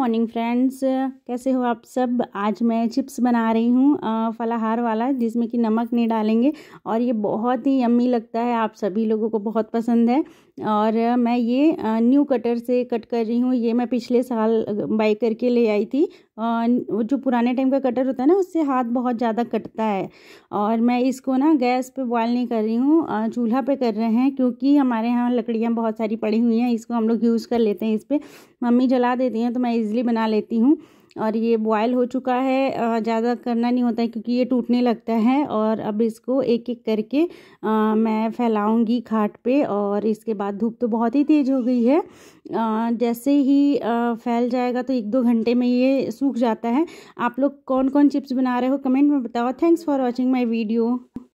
morning friends कैसे हो आप सब आज मैं चिप्स बना रही हूँ फलाहार वाला जिसमें कि नमक नहीं डालेंगे और ये बहुत ही यम्मी लगता है आप सभी लोगों को बहुत पसंद है और मैं ये न्यू कटर से कट कर रही हूँ ये मैं पिछले साल बाई करके ले आई थी वो जो पुराने टाइम का कटर होता है ना उससे हाथ बहुत ज़्यादा कटता है और मैं इसको ना गैस पे बॉयल नहीं कर रही हूँ चूल्हा पे कर रहे हैं क्योंकि हमारे यहाँ लकड़ियाँ बहुत सारी पड़ी हुई हैं इसको हम लोग यूज़ कर लेते हैं इस पर मम्मी जला देती हैं तो मैं ईज़िली बना लेती हूँ और ये बॉयल हो चुका है ज़्यादा करना नहीं होता है क्योंकि ये टूटने लगता है और अब इसको एक एक करके आ, मैं फैलाऊंगी खाट पे और इसके बाद धूप तो बहुत ही तेज़ हो गई है आ, जैसे ही आ, फैल जाएगा तो एक दो घंटे में ये सूख जाता है आप लोग कौन कौन चिप्स बना रहे हो कमेंट में बताओ thanks for watching my video